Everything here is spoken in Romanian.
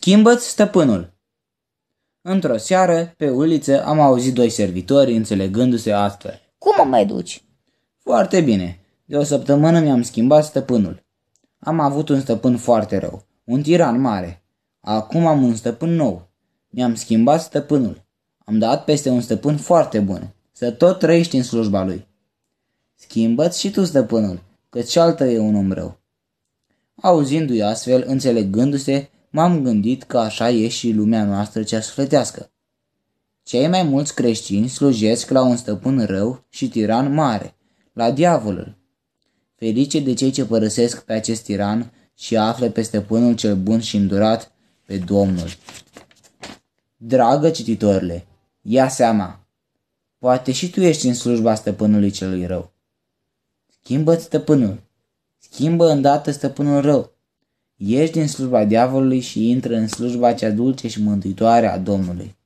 Schimbă-ți stăpânul! Într-o seară, pe uliță, am auzit doi servitori înțelegându-se astfel. Cum mă mai duci? Foarte bine. De o săptămână mi-am schimbat stăpânul. Am avut un stăpân foarte rău, un tiran mare. Acum am un stăpân nou. Mi-am schimbat stăpânul. Am dat peste un stăpân foarte bun, să tot trăiești în slujba lui. Schimbă-ți și tu stăpânul, că cealaltă e un om rău. Auzindu-i astfel, înțelegându-se, m-am gândit că așa e și lumea noastră cea sufletească. Cei mai mulți creștini slujesc la un stăpân rău și tiran mare, la diavolul. Ferice de cei ce părăsesc pe acest tiran și află pe stăpânul cel bun și îndurat, pe Domnul. Dragă cititorile, ia seama! Poate și tu ești în slujba stăpânului celui rău. Schimbă-ți stăpânul. Schimbă îndată stăpânul rău ieși din slujba diavolului și intră în slujba cea dulce și mântuitoare a Domnului.